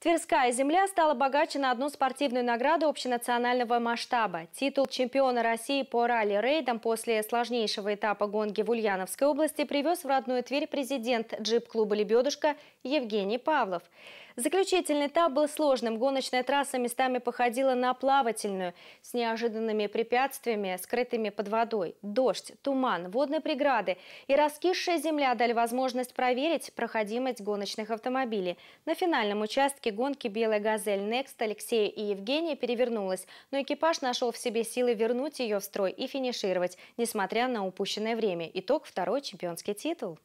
Тверская земля стала богаче на одну спортивную награду общенационального масштаба. Титул чемпиона России по ралли-рейдам после сложнейшего этапа гонки в Ульяновской области привез в родную Тверь президент джип-клуба «Лебедушка» Евгений Павлов. Заключительный этап был сложным. Гоночная трасса местами походила на плавательную, с неожиданными препятствиями, скрытыми под водой. Дождь, туман, водные преграды и раскисшая земля дали возможность проверить проходимость гоночных автомобилей. На финальном участке площадке гонки «Белая газель Некст» Алексея и Евгения перевернулась, но экипаж нашел в себе силы вернуть ее в строй и финишировать, несмотря на упущенное время. Итог – второй чемпионский титул.